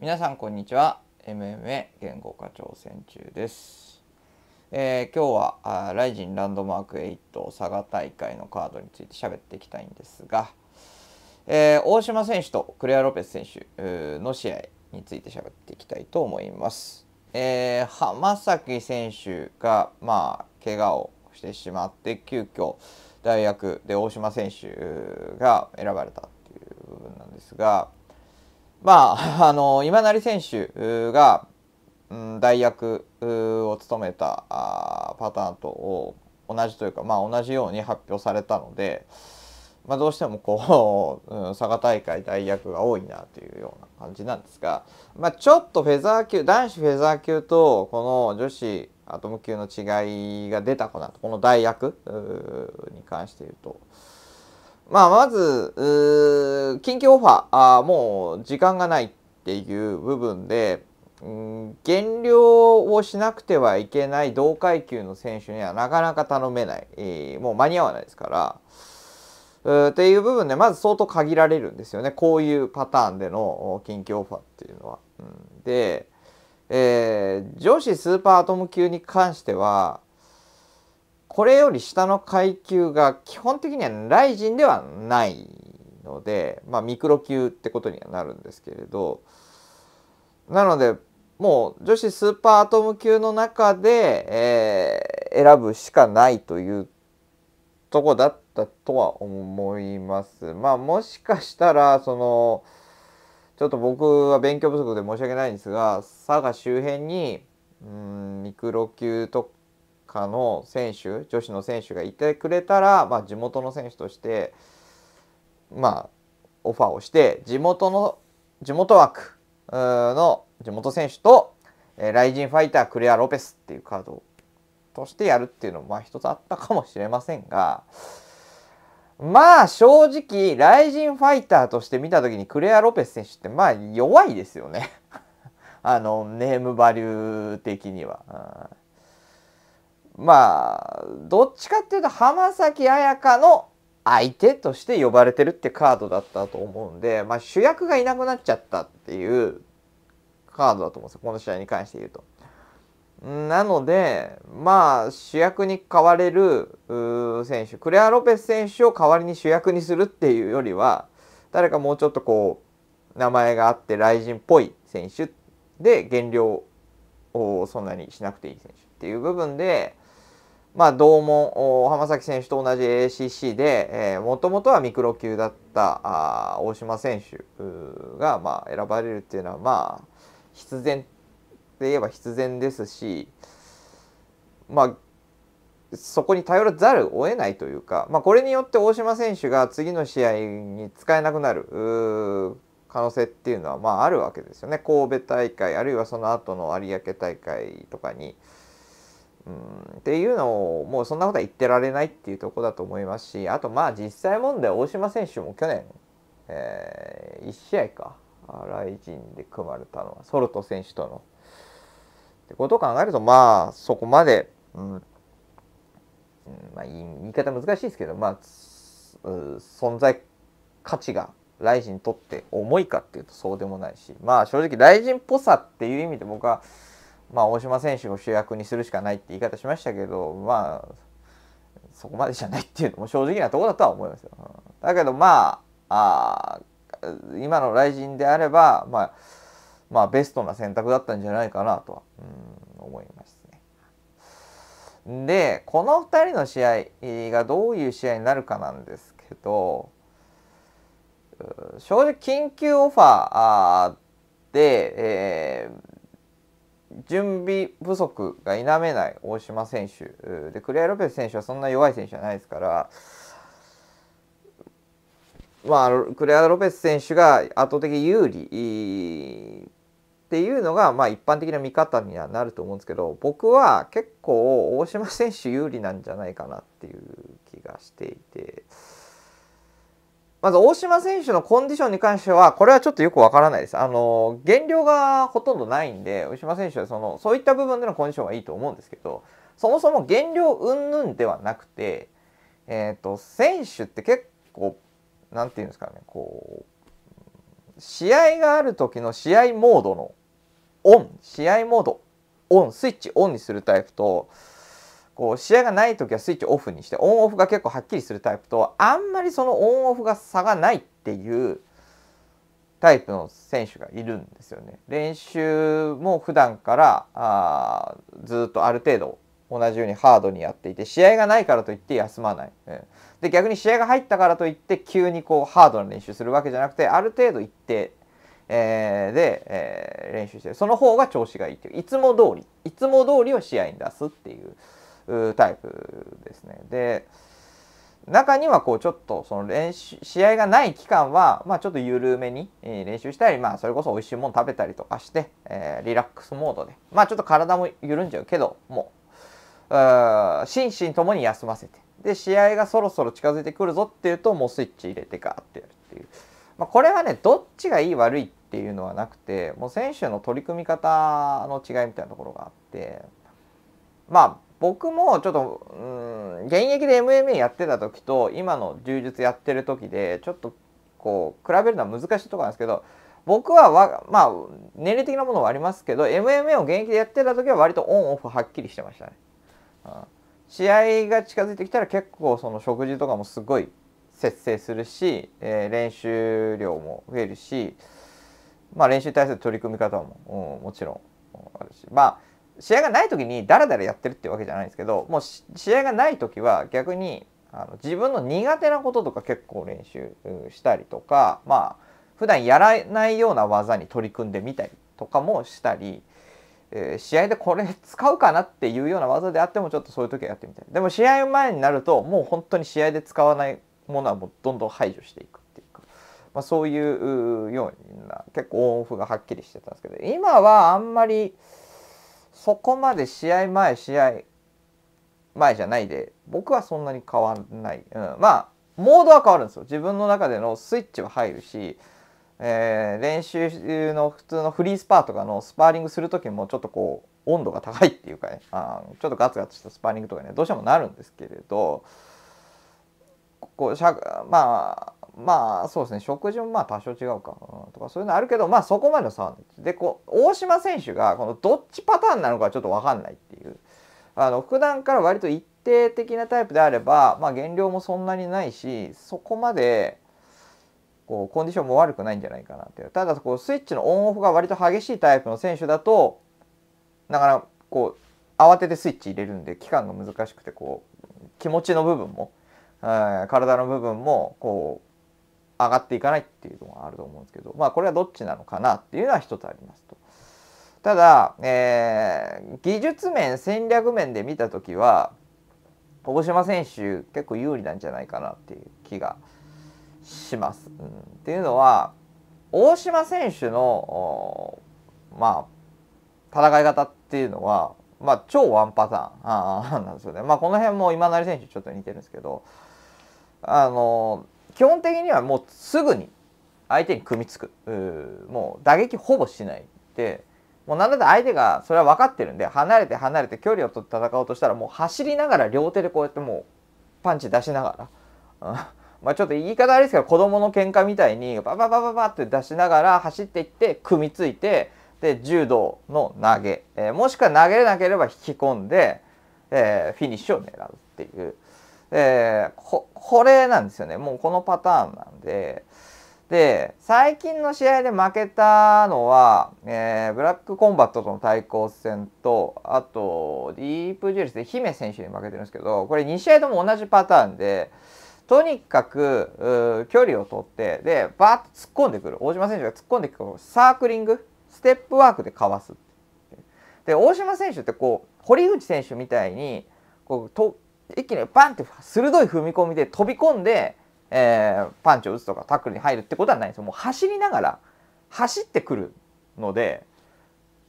皆さんこんにちは MMA 言語化挑戦中です、えー、今日はあライジンランドマーク8佐賀大会のカードについて喋っていきたいんですが、えー、大島選手とクレア・ロペス選手の試合について喋っていきたいと思います、えー、浜崎選手がまあ怪我をしてしまって急遽大学で大島選手が選ばれたっていう部分なんですがまあ、あの今成選手が、うん、代役を務めたあパターンと同じというか、まあ、同じように発表されたので、まあ、どうしてもこう、うん、佐賀大会代役が多いなというような感じなんですが、まあ、ちょっとフェザー級男子フェザー級とこの女子アトム級の違いが出たかなとこの代役に関して言うと。まあ、まず、緊急オファーあー、もう時間がないっていう部分で、ん、減量をしなくてはいけない同階級の選手にはなかなか頼めない、えー、もう間に合わないですから、っていう部分で、まず相当限られるんですよね。こういうパターンでの緊急オファーっていうのは。うん、で、えー、女子スーパーアトム級に関しては、これより下の階級が基本的にはライジンではないので、まあ、ミクロ級ってことにはなるんですけれどなのでもう女子スーパーアトム級の中で、えー、選ぶしかないというとこだったとは思います。まあもしかしたらそのちょっと僕は勉強不足で申し訳ないんですが佐賀周辺にうんミクロ級とかかの選手女子の選手がいてくれたら、まあ、地元の選手として、まあ、オファーをして地元の地元枠の地元選手と、えー、ライジンファイタークレア・ロペスっていうカードとしてやるっていうのもまあ一つあったかもしれませんがまあ正直ライジンファイターとして見た時にクレア・ロペス選手ってまあ弱いですよね あのネームバリュー的には。まあどっちかっていうと浜崎彩香の相手として呼ばれてるってカードだったと思うんで、まあ、主役がいなくなっちゃったっていうカードだと思うんですよこの試合に関して言うと。なので、まあ、主役に代われる選手、クレア・ロペス選手を代わりに主役にするっていうよりは、誰かもうちょっとこう、名前があって、雷神っぽい選手で、減量をそんなにしなくていい選手っていう部分で、まあ、同門浜崎選手と同じ ACC でもともとはミクロ級だったあ大島選手が、まあ、選ばれるっていうのはまあ必然で言えば必然ですしまあそこに頼らざるを得ないというか、まあ、これによって大島選手が次の試合に使えなくなる可能性っていうのはまああるわけですよね神戸大会あるいはその後の有明大会とかに。うん、っていうのをもうそんなことは言ってられないっていうとこだと思いますしあとまあ実際問題大島選手も去年、えー、1試合かライジンで組まれたのはソルト選手との。ってことを考えるとまあそこまで、うん、うん、まあ、言い方難しいですけど、まあ、存在価値がライジンにとって重いかっていうとそうでもないしまあ正直ライジンっぽさっていう意味で僕は。まあ、大島選手を主役にするしかないって言い方しましたけど、まあ、そこまでじゃないっていうのも 正直なとこだとは思いますよ。だけどまあ今の雷神であれば、まあ、まあベストな選択だったんじゃないかなとは、うん、思いますね。でこの2人の試合がどういう試合になるかなんですけど正直緊急オファーで、えー、準備不足が否めない大島選手でクレア・ロペス選手はそんな弱い選手じゃないですからまあクレア・ロペス選手が圧倒的有利っていうのがまあ一般的な見方にはなると思うんですけど僕は結構大島選手有利なんじゃないかなっていう気がしていて。まず大島選手のコンディションに関しては、これはちょっとよくわからないです。あの、減量がほとんどないんで、大島選手はその、そういった部分でのコンディションはいいと思うんですけど、そもそも減量云々ではなくて、えっ、ー、と、選手って結構、なんていうんですかね、こう、試合がある時の試合モードのオン、試合モードオン、スイッチオンにするタイプと、こう試合がない時はスイッチオフにしてオンオフが結構はっきりするタイプとあんまりそのオンオフが差がないっていうタイプの選手がいるんですよね。練習も普段からあずっとある程度同じようにハードにやっていて試合がないからといって休まない、うん、で逆に試合が入ったからといって急にこうハードな練習するわけじゃなくてある程度一定、えー、で、えー、練習してるその方が調子がいいっていういつも通りいつも通りを試合に出すっていう。タイプですね。で中にはこうちょっとその練習試合がない期間は、まあ、ちょっと緩めに練習したり、まあ、それこそ美味しいもの食べたりとかして、えリラックスモードで、まあ、ちょっと体も緩んじゃうけどもう心身ともに休ませてで試合がそろそろ近づいてくるぞっていうともうスイッチ入れてガーってやるっていう、まあ、これはねどっちがいい悪いっていうのはなくてもう選手の取り組み方の違いみたいなところがあってまあ僕もちょっと、うん、現役で MMA やってた時と今の柔術やってる時でちょっとこう比べるのは難しいところなんですけど僕はわまあ年齢的なものはありますけど MMA を現役でやってた時は割とオンオフはっきりしてましたね、うん、試合が近づいてきたら結構その食事とかもすごい節制するし、えー、練習量も増えるし、まあ、練習に対する取り組み方も、うん、もちろんあるしまあ試合がない時にダラダラやってるってわけじゃないんですけどもう試合がない時は逆にあの自分の苦手なこととか結構練習したりとかまあ普段やらないような技に取り組んでみたりとかもしたり、えー、試合でこれ使うかなっていうような技であってもちょっとそういう時はやってみたいでも試合前になるともう本当に試合で使わないものはもうどんどん排除していくっていうか、まあ、そういうような結構オンオフがはっきりしてたんですけど今はあんまり。そこまで試合前試合前じゃないで僕はそんなに変わんない、うん、まあモードは変わるんですよ自分の中でのスイッチは入るし、えー、練習の普通のフリースパーとかのスパーリングする時もちょっとこう温度が高いっていうかねあちょっとガツガツしたスパーリングとかねどうしてもなるんですけれどこうしゃまあまあそうですね食事もまあ多少違うか、うん、とかそういうのあるけどまあそこまでの差はないでこう大島選手がこのどっちパターンなのかちょっと分かんないっていうあの普段から割と一定的なタイプであれば、まあ、減量もそんなにないしそこまでこうコンディションも悪くないんじゃないかなっていうただこうスイッチのオンオフが割と激しいタイプの選手だとなかなかこう慌ててスイッチ入れるんで期間が難しくてこう気持ちの部分も。体の部分もこう上がっていかないっていうのがあると思うんですけど、まあ、これはどっちなのかなっていうのは一つありますと。ただ、えー、技術面戦略面で見た時は大島選手結構有利なんじゃないかなっていう気がします。うん、っていうのは大島選手のまあ戦い方っていうのは、まあ、超ワンパターンなんですよね。まあ、この辺も今成選手ちょっと似てるんですけどあのー基本的にはもうすぐに相手に組みつくもう打撃ほぼしないでもう何だって相手がそれは分かってるんで離れて離れて距離を取って戦おうとしたらもう走りながら両手でこうやってもうパンチ出しながら まあちょっと言い方あれですけど子供の喧嘩みたいにバババババって出しながら走っていって組みついてで柔道の投げ、えー、もしくは投げれなければ引き込んで、えー、フィニッシュを狙うっていう。えー、これなんですよね。もうこのパターンなんで。で、最近の試合で負けたのは、えー、ブラックコンバットとの対抗戦と、あと、ディープジュエルスで姫選手に負けてるんですけど、これ2試合とも同じパターンで、とにかく距離を取ってでバーッと突っ込んでくる大島選手が突っ込んでくるサークリングステップワークでかわすで大島選手ってこう堀口選手みたいにこうと一気にバンって鋭い踏み込みで飛び込んで、えー、パンチを打つとかタックルに入るってことはないんですよもう走りながら走ってくるので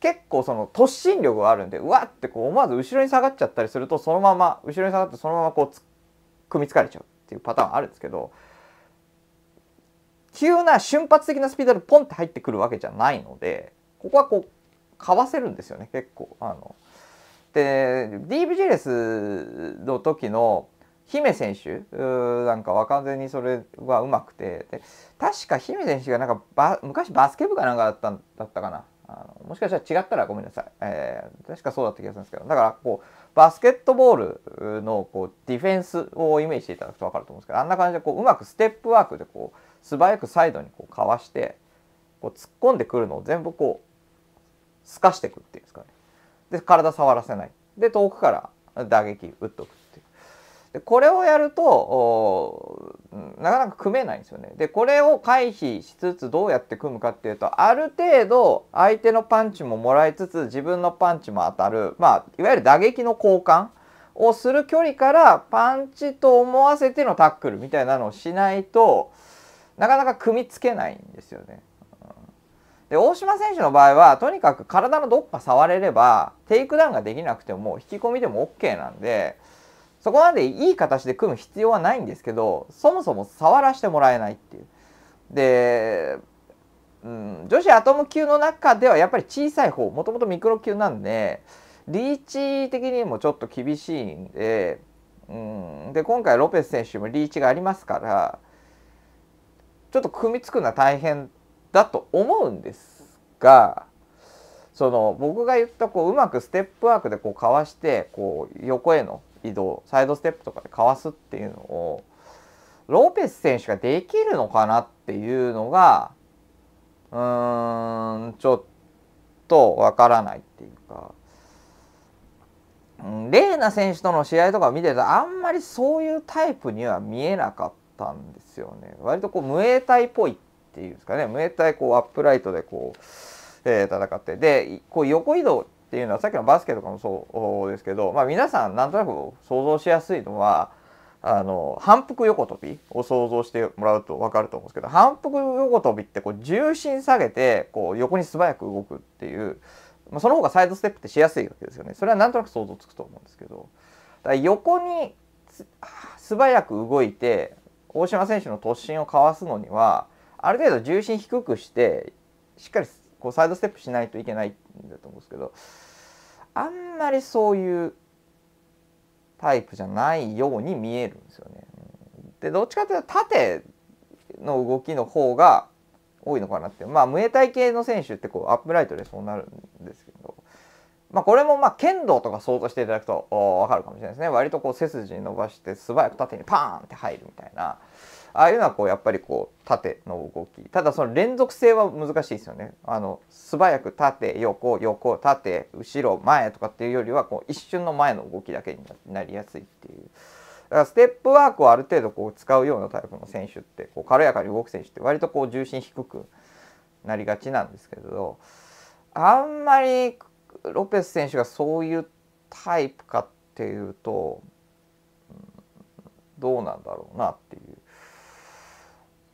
結構その突進力があるんでうわってこう思わず後ろに下がっちゃったりするとそのまま後ろに下がってそのままこう組みつかれちゃうっていうパターンあるんですけど急な瞬発的なスピードでポンって入ってくるわけじゃないのでここはこうかわせるんですよね結構あので d ジェレスの時の姫選手なんかは完全にそれはうまくて確か姫選手がなんかバ昔バスケ部かなんかだっただったかなあのもしかしたら違ったらごめんなさい、えー、確かそうだった気がするんですけどだからこうバスケットボールのこうディフェンスをイメージしていただくと分かると思うんですけどあんな感じでこううまくステップワークでこう素早くサイドにこうかわしてこう突っ込んでくるのを全部こうすかしていくっていうんですかねで体触らせないで遠くから打撃打っとくっていうでこれをやるとなかなか組めないんですよねでこれを回避しつつどうやって組むかっていうとある程度相手のパンチももらいつつ自分のパンチも当たるまあいわゆる打撃の交換をする距離からパンチと思わせてのタックルみたいなのをしないとなかなか組みつけないんですよね。で大島選手の場合はとにかく体のどっか触れればテイクダウンができなくても引き込みでも OK なんでそこまでいい形で組む必要はないんですけどそもそも触らせてもらえないっていう。で、うん、女子アトム級の中ではやっぱり小さい方もともとミクロ級なんでリーチ的にもちょっと厳しいんで,、うん、で今回ロペス選手もリーチがありますからちょっと組みつくのは大変だと思うんですがその僕が言ったこううまくステップワークでこうかわしてこう横への移動サイドステップとかでかわすっていうのをロペス選手ができるのかなっていうのがうーんちょっとわからないっていうか。レーナ選手との試合とか見てるとあんまりそういうタイプには見えなかったんですよね。割とこう無栄体っぽいっっていうんですかねムエタイこうアップライトでこう、えー、戦ってでこう横移動っていうのはさっきのバスケとかもそうですけど、まあ、皆さんなんとなく想像しやすいのはあの反復横跳びを想像してもらうと分かると思うんですけど反復横跳びってこう重心下げてこう横に素早く動くっていう、まあ、その方がサイドステップってしやすいわけですよねそれはなんとなく想像つくと思うんですけどだ横に素早く動いて大島選手の突進をかわすのにはある程度重心低くしてしっかりこうサイドステップしないといけないんだと思うんですけどあんまりそういうタイプじゃないように見えるんですよね。でどっちかというと縦の動きの方が多いのかなってまあムエタイ系の選手ってこうアップライトでそうなるんですけど、まあ、これもまあ剣道とか想像していただくと分かるかもしれないですね割とこう背筋伸ばして素早く縦にパーンって入るみたいな。ああいうのはこうやっぱりこう縦の動きただその連続性は難しいですよねあの素早く縦横横縦後ろ前とかっていうよりはこう一瞬の前の動きだけになりやすいっていうだからステップワークをある程度こう使うようなタイプの選手ってこう軽やかに動く選手って割とこう重心低くなりがちなんですけれどあんまりロペス選手がそういうタイプかっていうとどうなんだろうなっていう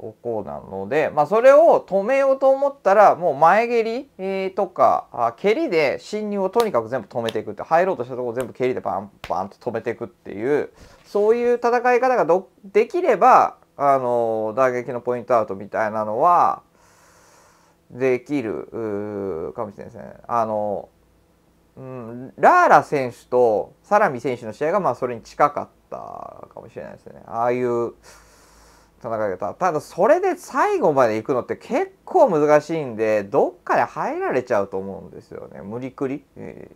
ここなので、まあ、それを止めようと思ったらもう前蹴りとか蹴りで侵入をとにかく全部止めていくって入ろうとしたところを全部蹴りでバンバンと止めていくっていうそういう戦い方ができればあの打撃のポイントアウトみたいなのはできるかもしれないですね。あのうん、ラーラ選手とサラミ選手の試合がまあそれに近かったかもしれないですね。ああいう戦い方ただそれで最後まで行くのって結構難しいんでどっかで入られちゃうと思うんですよね無理くり。え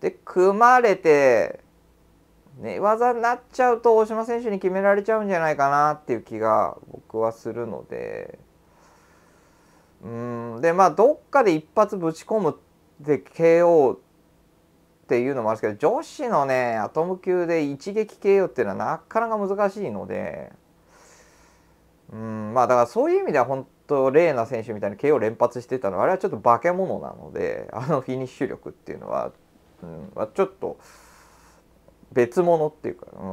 ー、で組まれて寝、ね、技になっちゃうと大島選手に決められちゃうんじゃないかなっていう気が僕はするのでうんでまあどっかで一発ぶち込むで KO っていうのもあるんですけど女子のねアトム級で一撃 KO っていうのはなかなか難しいので。うんまあだからそういう意味では本当レーナ選手みたいに KO 連発してたのはあれはちょっと化け物なのであのフィニッシュ力っていうのは、うん、まあ、ちょっと別物っていうか、う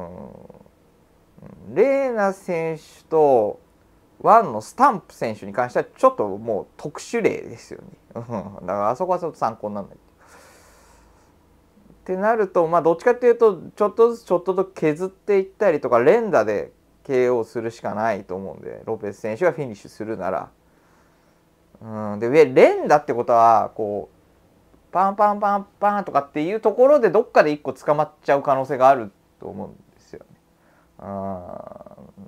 ん、レーナ選手とワンのスタンプ選手に関してはちょっともう特殊例ですよね。だからあそこはちょっと参考にならない。ってなるとまあどっちかっていうとちょっとずつちょっとずつ削っていったりとか連打で KO するしかないと思うんで、ロペス選手がフィニッシュするなら。うん、で、連打ってことは、こう、パンパンパンパンとかっていうところで、どっかで1個捕まっちゃう可能性があると思うんですよね。うん、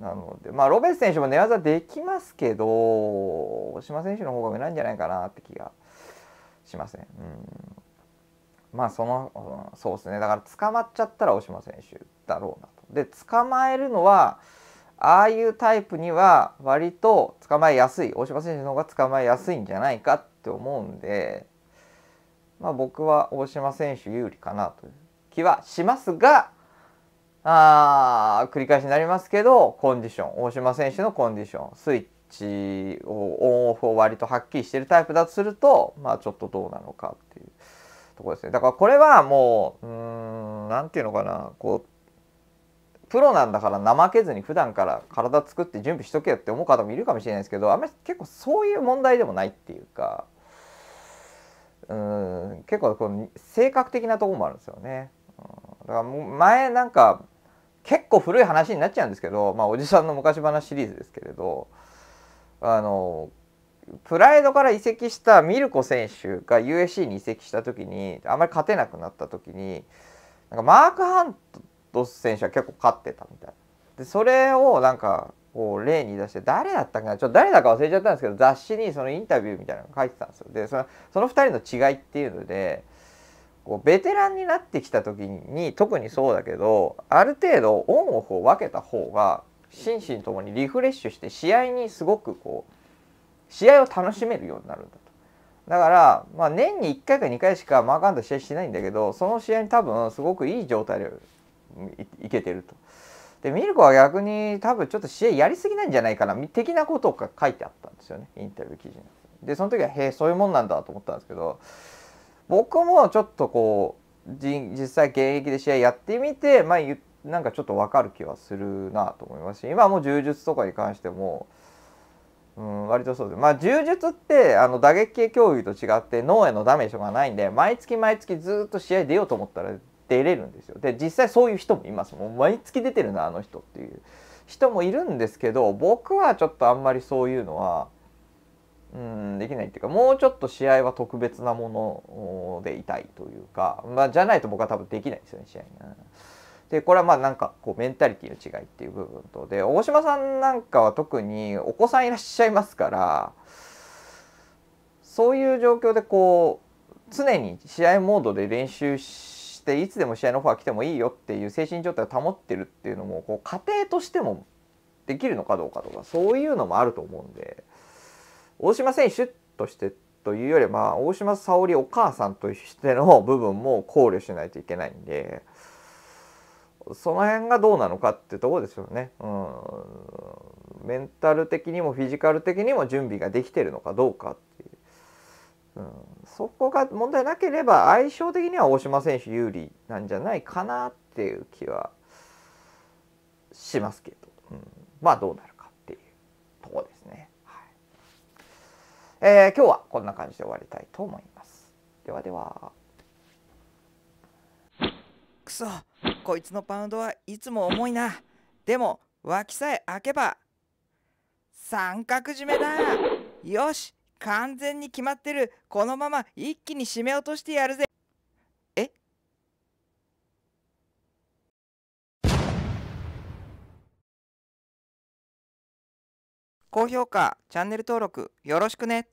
なので、まあ、ロペス選手も寝技できますけど、島選手の方が上なんじゃないかなって気がしません。うんまあその、そうですねだから捕まっちゃったら大島選手だろうなと。で捕まえるのはああいうタイプには割と捕まえやすい大島選手の方が捕まえやすいんじゃないかって思うんで、まあ、僕は大島選手有利かなという気はしますがあ繰り返しになりますけどコンディション大島選手のコンディションスイッチをオンオフを割とはっきりしてるタイプだとするとまあちょっとどうなのかっていうとこですねだからこれはもううん何て言うのかなこうプロなんだから怠けずに普段から体作って準備しとけよって思う方もいるかもしれないですけどあんまり結構そういう問題でもないっていうかうん結構この性格的なとこもあるんですよね。うん、だから前なんか結構古い話になっちゃうんですけど、まあ、おじさんの昔話シリーズですけれどあのプライドから移籍したミルコ選手が USC に移籍した時にあまり勝てなくなった時になんかマーク・ハント選手は結構勝ってたみたいな。でそれをなんかこう例に出して誰だったかなちょっと誰だか忘れちゃったんですけど雑誌にそのインタビューみたいなの書いてたんですよ。でそのその2人の違いっていうのでこうベテランになってきた時に特にそうだけどある程度オンオフを分けた方が心身ともにリフレッシュして試合にすごくこう試合を楽しめるようになるんだと。だから、まあ、年に1回か2回しかマーカンド試合しないんだけどその試合に多分すごくいい状態でいけてると。でミルコは逆に多分ちょっと試合やりすぎなんじゃないかな的なことが書いてあったんですよねインタビュー記事に。でその時はへえそういうもんなんだと思ったんですけど僕もちょっとこう実際現役で試合やってみて、まあ、なんかちょっと分かる気はするなと思いますし今も柔術とかに関しても。うん、割とそうです。まあ、柔術ってあの打撃系競技と違って脳へのダメージがないんで毎月毎月ずっと試合出ようと思ったら出れるんですよで実際そういう人もいますもう毎月出てるなあの人っていう人もいるんですけど僕はちょっとあんまりそういうのはうんできないっていうかもうちょっと試合は特別なものでいたいというか、まあ、じゃないと僕は多分できないですよね試合が。でこれはまあなんかこうメンタリティの違いっていう部分とで大島さんなんかは特にお子さんいらっしゃいますからそういう状況でこう常に試合モードで練習ししていつでも試合のオファー来てもいいよっていう精神状態を保ってるっていうのもこう家庭としてもできるのかどうかとかそういうのもあると思うんで大島選手としてというよりまあ大島沙織お母さんとしての部分も考慮しないといけないんでその辺がどうなのかってとこですよね。うんメンタル的にもフィジカル的にも準備ができてるのかどうかっうん、そこが問題なければ相性的には大島選手有利なんじゃないかなっていう気はしますけど、うん、まあどうなるかっていうとこですね。はいえー、今日はこんな感じで終わりたいと思います。ではでは。くそこいつのパウンドはいつも重いな。でも脇さえ開けば三角締めだよし完全に決まってるこのまま一気に締め落としてやるぜえ高評価チャンネル登録よろしくね